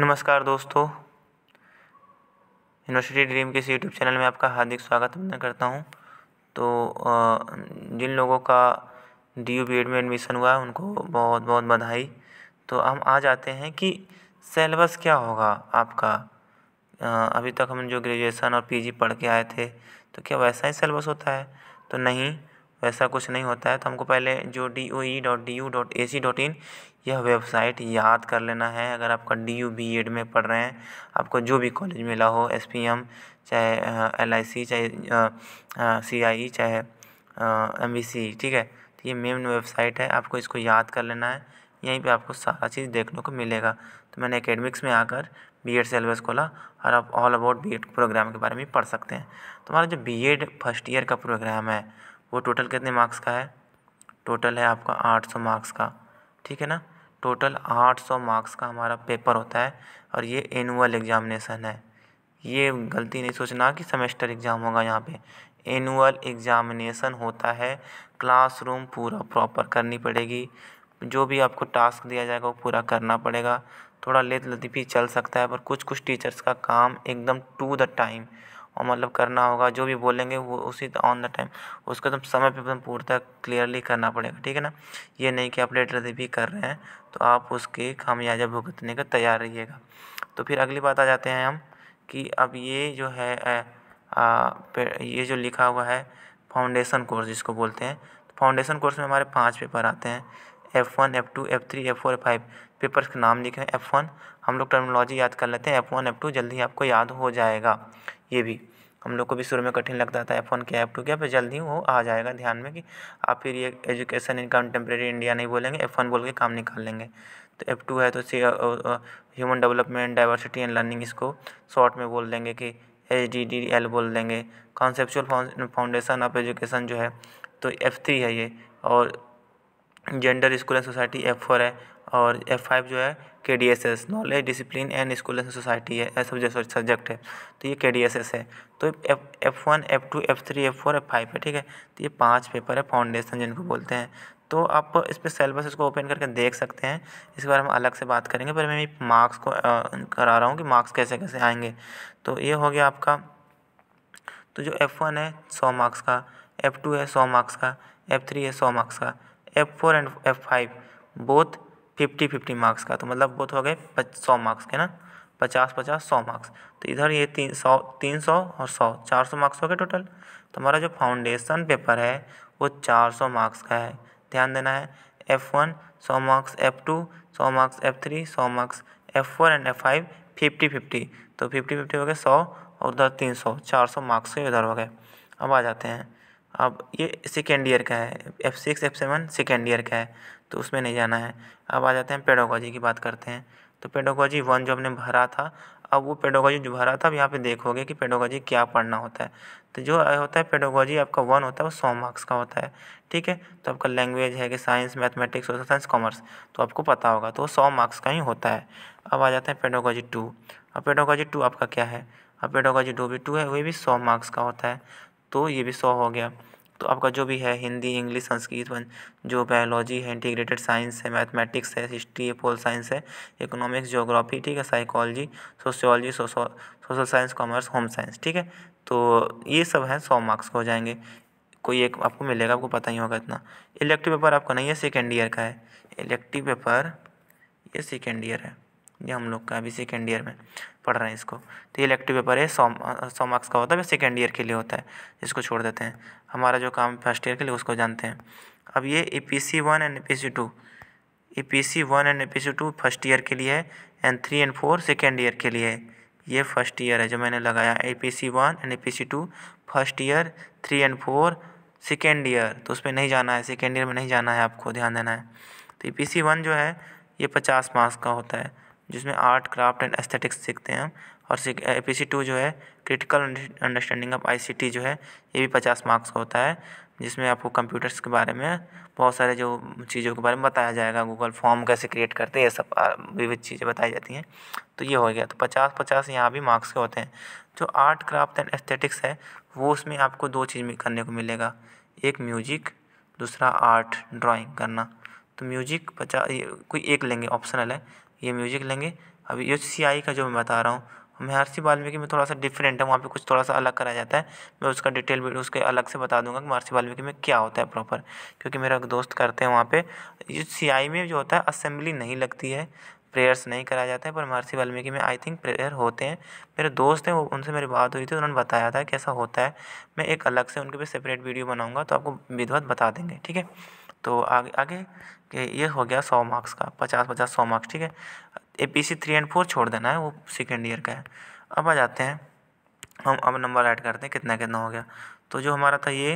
नमस्कार दोस्तों university dream के इस यूट्यूब चैनल में आपका हार्दिक स्वागत मैं करता हूं तो जिन लोगों का डी यू बी एड में एडमिशन हुआ है उनको बहुत बहुत बधाई तो हम आ जाते हैं कि सेलेबस क्या होगा आपका अभी तक हम जो ग्रेजुएशन और पीजी पढ़ के आए थे तो क्या वैसा ही सेलेबस होता है तो नहीं वैसा कुछ नहीं होता है तो हमको पहले जो D O E dot D U dot A C dot in यह वेबसाइट याद कर लेना है अगर आपका डी यू बी एड में पढ़ रहे हैं आपको जो भी कॉलेज मिला हो एस पी एम चाहे एल आई सी चाहे सी आई ई चाहे एम बी सी ठीक है तो ये मेन वेबसाइट है आपको इसको याद कर लेना है यहीं पे आपको सारा चीज़ देखने को मिलेगा तो मैंने एकेडमिक्स में आकर बी एड सेलेबस खोला और आप all about B Ed program के बारे में पढ़ सकते हैं तो हमारा जो बी एड फर्स्ट ईयर का प्रोग्राम है वो टोटल कितने मार्क्स का है टोटल है आपका आठ सौ मार्क्स का ठीक है ना टोटल आठ सौ मार्क्स का हमारा पेपर होता है और ये एनुअल एग्जामिनेसन है ये गलती नहीं सोचना कि सेमेस्टर एग्ज़ाम होगा यहाँ पे एनुअल एग्जामिनेसन होता है क्लासरूम पूरा प्रॉपर करनी पड़ेगी जो भी आपको टास्क दिया जाएगा वो पूरा करना पड़ेगा थोड़ा लेत लतीफ़ी चल सकता है पर कुछ कुछ टीचर्स का काम एकदम टू द टाइम और मतलब करना होगा जो भी बोलेंगे वो उसी ऑन द टाइम उसको एकदम तो समय पर एकदम मतलब पूर्णतः क्लियरली करना पड़ेगा ठीक है ना ये नहीं कि आप लेट भी कर रहे हैं तो आप उसकी खामियाजा भुगतने का तैयार रहिएगा तो फिर अगली बात आ जाते हैं हम कि अब ये जो है आ, ये जो लिखा हुआ है फाउंडेशन कोर्स जिसको बोलते हैं तो फाउंडेशन कोर्स में हमारे पाँच पेपर आते हैं F one F two F three F four F five paper के नाम लिखे हैं एफ़ वन हम लोग टर्मिनोलॉजी याद कर लेते हैं एफ़ वन एफ़ टू जल्दी आपको याद हो जाएगा ये भी हम लोग को भी शुरू में कठिन लगता था एफ़ वन क्या एफ़ टू क्या पर जल्दी वो आ जाएगा ध्यान में कि आप फिर ये एजुकेशन इन कंटेम्प्रेरी इंडिया नहीं बोलेंगे एफ़ वन बोल के काम निकाल लेंगे तो एफ़ टू है तो C human development diversity and learning इसको शॉर्ट में बोल देंगे कि एच डी डी एल बोल देंगे कॉन्सेपचुअल फाउंडेशन ऑफ एजुकेशन जो है तो एफ़ थ्री है ये और gender school and society F four है और एफ़ फाइव जो है K D S S knowledge discipline and school and society है सब्जेक्ट सब्जेक्ट है तो ये के डी एस एस है तो F one F two F three F four F five है ठीक है तो ये पाँच पेपर है फाउंडेशन जिनको बोलते हैं तो आप इस पर सेलेबस इसको ओपन करके देख सकते हैं इसके बारे में अलग से बात करेंगे पर मैं मार्क्स को करा रहा हूँ कि मार्क्स कैसे कैसे आएंगे तो ये हो गया आपका तो जो एफ़ वन है सौ मार्क्स का एफ़ टू है सौ मार्क्स का एफ़ थ्री है सौ मार्क्स का F four and F five both fifty fifty marks का तो मतलब बोथ तो हो गए सौ मार्क्स के ना पचास पचास सौ मार्क्स तो इधर ये तीन सौ तीन सौ और सौ चार सौ मार्क्स हो गए टोटल तो हमारा जो फाउंडेशन पेपर है वो चार सौ मार्क्स का है ध्यान देना है एफ़ वन सौ मार्क्स एफ़ टू सौ मार्क्स एफ़ थ्री सौ marks F four and F five fifty fifty तो फिफ्टी फिफ्टी हो गए सौ और उधर तीन सौ चार सौ मार्क्स के उधर हो गए अब आ जाते हैं अब ये सेकेंड ईयर का है F six F seven second year का है तो उसमें नहीं जाना है अब आ जाते हैं पेडोगॉजी की बात करते हैं तो पेडागॉजी वन जो हमने भरा था अब वो पेडागॉजी जो भरा था अब यहाँ पे देखोगे कि पेडागॉजी क्या पढ़ना होता है तो जो होता है पेडोगोजी आपका वन होता है वो सौ मार्क्स का होता है ठीक है तो आपका लैंग्वेज है कि science mathematics social science commerce तो आपको पता होगा तो वो सौ मार्क्स का ही होता है अब आ जाते हैं पेडागॉजी टू अब पेडागॉजी टू आपका क्या है अब पेडागॉजी टू भी टू है वही भी सौ मार्क्स का होता है तो ये भी सौ हो गया तो आपका जो भी है हिंदी इंग्लिश संस्कृत जो बायोलॉजी है इंटीग्रेटेड साइंस है मैथमेटिक्स है हिस्ट्री है पोल साइंस है इकोनॉमिक्स जोग्राफी ठीक है psychology sociology social science commerce home science ठीक है तो ये सब है सौ मार्क्स हो जाएंगे कोई एक आपको मिलेगा आपको पता ही होगा इतना इलेक्टिव पेपर आपका नहीं है सेकेंड ईयर का है इलेक्टिव पेपर ये सेकेंड ईयर है ये हम लोग का अभी सेकेंड ईयर में पढ़ रहे हैं इसको तो ये इलेक्टिव पेपर है सौ सौ मार्क्स का होता है सेकेंड ईयर के लिए होता है इसको छोड़ देते हैं हमारा जो काम फर्स्ट ईयर के लिए उसको जानते हैं अब ये A P C one and A P C two A P C one and A P C two first year के लिए है and three and four second year के लिए है ये फर्स्ट ईयर है जो मैंने लगाया A P C one and A P C two first year three and four second year तो उसमें नहीं जाना है सेकेंड ईयर में नहीं जाना है आपको ध्यान देना है तो ए पी सी वन जो है ये पचास मार्क्स का होता है जिसमें आर्ट क्राफ्ट एंड एस्थेटिक्स सीखते हैं और ए पी सी टू जो है critical understanding of I C T जो है ये भी पचास मार्क्स का होता है जिसमें आपको कंप्यूटर्स के बारे में बहुत सारे जो चीज़ों के बारे में बताया जाएगा गूगल फॉर्म कैसे क्रिएट करते हैं ये सब विविध चीज़ें बताई जाती हैं तो ये हो गया तो पचास पचास यहाँ भी मार्क्स के होते हैं जो आर्ट क्राफ्ट एंड एस्थेटिक्स है वो उसमें आपको दो चीज़ करने को मिलेगा एक म्यूजिक दूसरा आर्ट ड्राइंग करना तो म्यूजिक पचास कोई एक लेंगे ऑप्शनल है ये म्यूज़िक लेंगे अब ये सी का जो मैं बता रहा हूँ महर्षि वाल्मीकि में थोड़ा सा डिफरेंट है वहाँ पे कुछ थोड़ा सा अलग कराया जाता है मैं उसका डिटेल वीडियो उसके अलग से बता दूंगा कि महर्षि वाल्मीकि में क्या होता है प्रॉपर क्योंकि मेरा दोस्त करते हैं वहाँ पे ये सीआई में जो होता है असेंबली नहीं लगती है प्रेयर्स नहीं कराया जाता है पर महर्षि वाल्मीकि में आई थिंक प्रेयर होते हैं मेरे दोस्त हैं वो उनसे मेरी बात हुई थी उन्होंने बताया था कैसा होता है मैं एक अलग से उनके पे सेपरेट वीडियो बनाऊँगा तो आपको विधवत बता देंगे ठीक है तो आगे आगे कि ये हो गया सौ मार्क्स का पचास पचास सौ मार्क्स ठीक है A P C three and four छोड़ देना है वो सेकेंड ईयर का है अब आ जाते हैं हम अब नंबर ऐड करते हैं कितना कितना हो गया तो जो हमारा था ये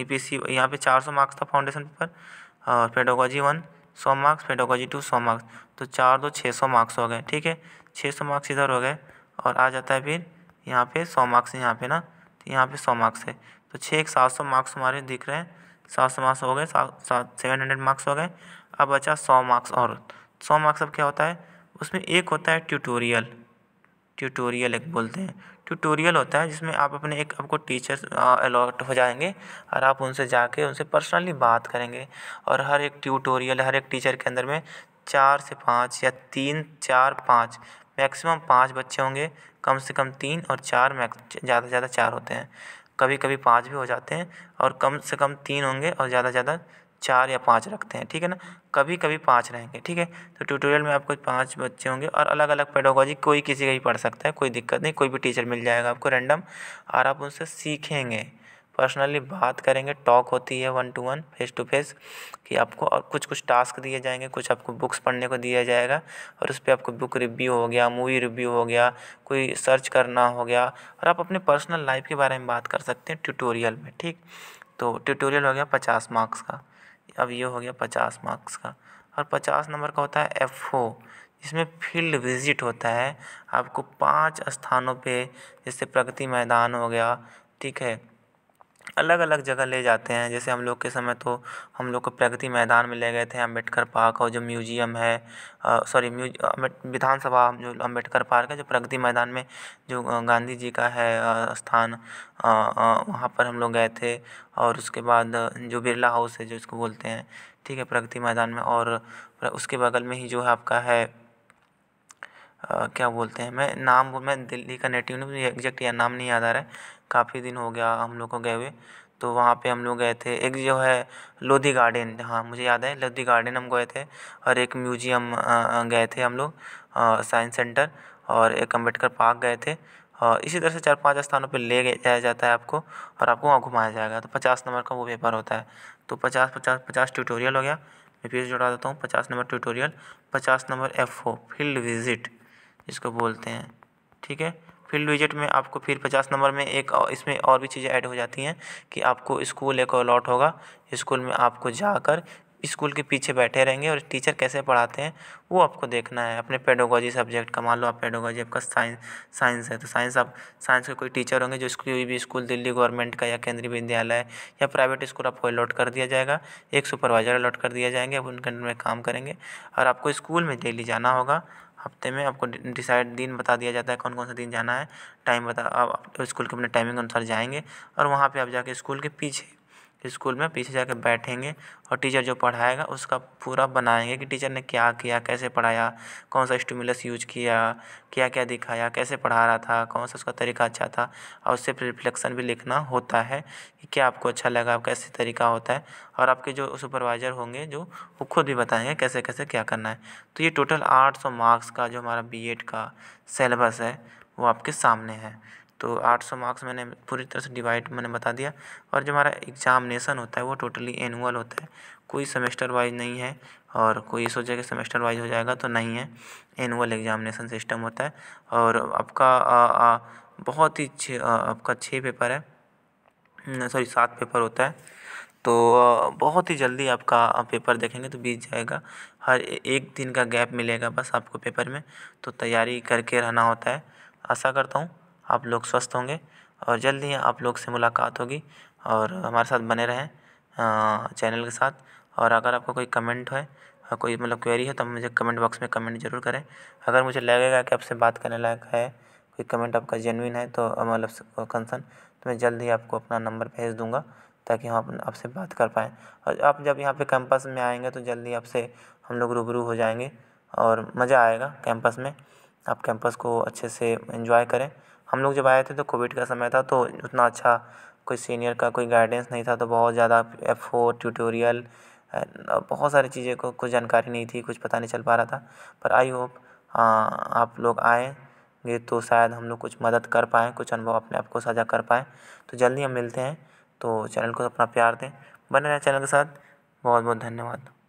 ए पी सी यहाँ पर चार सौ मार्क्स था फाउंडेशन पेपर और पेडोगोजी वन सौ मार्क्स पेडोगोजी टू सौ मार्क्स तो चार दो छः सौ मार्क्स हो गए ठीक है छः सौ मार्क्स इधर हो गए और आ जाता है फिर यहाँ पे सौ मार्क्स यहाँ पे ना तो यहाँ पे सौ मार्क्स है तो छः एक सात सौ मार्क्स हमारे दिख रहे हैं सात सौ मार्क्स हो गए सात सात सेवन हंड्रेड मार्क्स हो गए अब बचा सौ मार्क्स और सौ मार्क्स अब क्या होता है उसमें एक होता है ट्यूटोरियल ट्यूटोरियल एक बोलते हैं ट्यूटोरियल होता है जिसमें आप अपने एक आपको टीचर अलॉट हो जाएंगे और आप उनसे जाके उनसे पर्सनली बात करेंगे और हर एक ट्यूटोरियल हर एक टीचर के अंदर में चार से पाँच या तीन चार पाँच मैक्सिमम पाँच बच्चे होंगे कम से कम तीन और चार मैक्स ज़्यादा से ज़्यादा चार होते हैं कभी कभी पाँच भी हो जाते हैं और कम से कम तीन होंगे और ज़्यादा से ज़्यादा चार या पाँच रखते हैं ठीक है ना कभी कभी पाँच रहेंगे ठीक है तो ट्यूटोरियल में आपको पाँच बच्चे होंगे और अलग अलग पेडोलॉजी कोई किसी का ही पढ़ सकता है कोई दिक्कत नहीं कोई भी टीचर मिल जाएगा आपको रैंडम और आप उनसे सीखेंगे पर्सनली बात करेंगे टॉक होती है one to one face to face कि आपको और कुछ कुछ टास्क दिए जाएंगे कुछ आपको बुक्स पढ़ने को दिया जाएगा और उस पर आपको बुक रिव्यू हो गया मूवी रिव्यू हो गया कोई सर्च करना हो गया और आप अपने पर्सनल लाइफ के बारे में बात कर सकते हैं ट्यूटोरियल में ठीक तो ट्यूटोरियल हो गया पचास मार्क्स का अब ये हो गया पचास मार्क्स का और पचास नंबर का होता है एफ ओ जिसमें फील्ड विजिट होता है आपको पाँच स्थानों पर जैसे प्रगति मैदान हो गया ठीक है अलग अलग जगह ले जाते हैं जैसे हम लोग के समय तो हम लोग को प्रगति मैदान में ले गए थे अम्बेडकर पार्क और जो म्यूजियम है सॉरी म्यूज विधानसभा जो अम्बेडकर पार्क है जो प्रगति मैदान में जो गांधी जी का है स्थान वहाँ पर हम लोग गए थे और उसके बाद जो बिरला हाउस है जो इसको बोलते हैं ठीक है प्रगति मैदान में और उसके बगल में ही जो है आपका है क्या बोलते हैं मैं नाम वो मैं दिल्ली का नेटिव नहीं एग्जैक्ट या नाम नहीं याद आ रहा है काफ़ी दिन हो गया हम लोग को गए हुए तो वहाँ पे हम लोग गए थे एक जो है लोधी गार्डन हाँ मुझे याद है लोधी गार्डन हम गए थे और एक म्यूजियम गए थे हम लोग साइंस सेंटर और एक अम्बेडकर पार्क गए थे और इसी तरह से चार पांच स्थानों पे ले जाया जाता है आपको और आपको वहाँ घुमाया जाएगा तो पचास नंबर का वो पेपर होता है तो पचास पचास पचास ट्यूटोरियल हो गया मैं फिर जोड़ा देता हूँ पचास नंबर ट्यूटोरियल पचास number F O field visit इसको बोलते हैं ठीक है फील्ड विजिट में आपको फिर पचास नंबर में एक इसमें और भी चीज़ें ऐड हो जाती हैं कि आपको स्कूल एक अलॉट होगा स्कूल में आपको जाकर स्कूल के पीछे बैठे रहेंगे और टीचर कैसे पढ़ाते हैं वो आपको देखना है अपने पेडोगोजी सब्जेक्ट का मान लो आप पेडोगोजी आपका साइंस साइंस है तो साइंस आप साइंस के कोई टीचर होंगे जो कोई भी स्कूल दिल्ली गवर्नमेंट का या केंद्रीय विद्यालय या प्राइवेट स्कूल आपको अलॉट कर दिया जाएगा एक सुपरवाइजर अलॉट कर दिया जाएंगे अब उनके अंदर में काम करेंगे और आपको स्कूल में डेली जाना होगा हफ़्ते में आपको डिसाइड दिन बता दिया जाता है कौन कौन सा दिन जाना है टाइम बता आप स्कूल के अपने टाइमिंग अनुसार जाएँगे और वहाँ पे आप जाके स्कूल के पीछे स्कूल में पीछे जाके बैठेंगे और टीचर जो पढ़ाएगा उसका पूरा बनाएंगे कि टीचर ने क्या किया कैसे पढ़ाया कौन सा स्टिमुलस यूज किया क्या क्या दिखाया कैसे पढ़ा रहा था कौन सा उसका तरीका अच्छा था और उससे रिफ्लेक्शन भी लिखना होता है कि क्या आपको अच्छा लगा कैसे तरीका होता है और आपके जो सुपरवाइज़र होंगे जो वो खुद भी बताएंगे कैसे कैसे क्या करना है तो ये टोटल आठ मार्क्स का जो हमारा बी का सेलेबस है वो आपके सामने है तो आठ सौ मार्क्स मैंने पूरी तरह से डिवाइड मैंने बता दिया और जो हमारा एग्जामिनेसन होता है वो टोटली एनुअल होता है कोई सेमेस्टर वाइज नहीं है और कोई सोचे कि सेमेस्टर वाइज हो जाएगा तो नहीं है एनुअल एग्जामिनेसन सिस्टम होता है और आपका आ, आ, बहुत ही छः आपका छः पेपर है सॉरी सात पेपर होता है तो बहुत ही जल्दी आपका पेपर देखेंगे तो बीत जाएगा हर एक दिन का गैप मिलेगा बस आपको पेपर में तो तैयारी करके रहना होता है आशा करता हूँ आप लोग स्वस्थ होंगे और जल्द ही आप लोग से मुलाकात होगी और हमारे साथ बने रहें चैनल के साथ और अगर आपको कोई कमेंट है कोई मतलब क्वेरी है तो मुझे कमेंट बॉक्स में कमेंट ज़रूर करें अगर मुझे लगेगा कि आपसे बात करने लायक है कोई कमेंट आपका जेनविन है तो मतलब कंसर्न तो मैं जल्द ही आपको अपना नंबर भेज दूँगा ताकि हम आपसे बात कर पाएँ और आप जब यहाँ पे कैंपस में आएंगे तो जल्दी आपसे हम लोग रूबरू हो जाएंगे और मज़ा आएगा कैंपस में आप कैंपस को अच्छे से एंजॉय करें हम लोग जब आए थे तो कोविड का समय था तो उतना अच्छा कोई सीनियर का कोई गाइडेंस नहीं था तो बहुत ज़्यादा एफ ओ ट्यूटोरियल बहुत सारी चीज़ें को कुछ जानकारी नहीं थी कुछ पता नहीं चल पा रहा था पर आई होप आप लोग आएंगे तो शायद हम लोग कुछ मदद कर पाएँ कुछ अनुभव अपने आप को साझा कर पाएँ तो जल्दी हम मिलते हैं तो चैनल को अपना प्यार दें बने रहें चैनल के साथ बहुत बहुत धन्यवाद